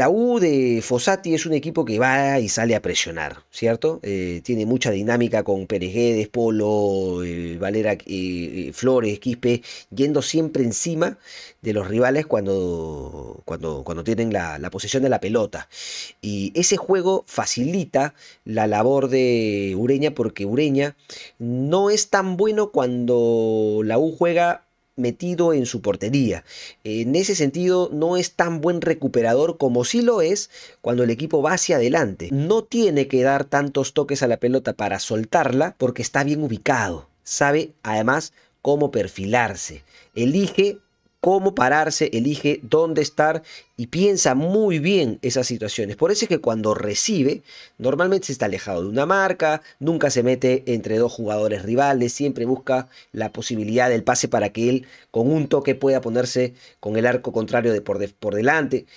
La U de Fossati es un equipo que va y sale a presionar, ¿cierto? Eh, tiene mucha dinámica con Pérez Polo, eh, Valera eh, Flores, Quispe, yendo siempre encima de los rivales cuando, cuando, tienen la, la, posesión de la pelota. Y ese juego facilita la labor de Ureña porque Ureña no es tan bueno cuando la U juega metido en su portería. En ese sentido no es tan buen recuperador como sí lo es cuando el equipo va hacia adelante. No tiene que dar tantos toques a la pelota para soltarla porque está bien ubicado. Sabe además cómo perfilarse. Elige cómo pararse, elige dónde estar y piensa muy bien esas situaciones. Por eso es que cuando recibe, normalmente se está alejado de una marca, nunca se mete entre dos jugadores rivales, siempre busca la posibilidad del pase para que él con un toque pueda ponerse con el arco contrario de por, de, por delante.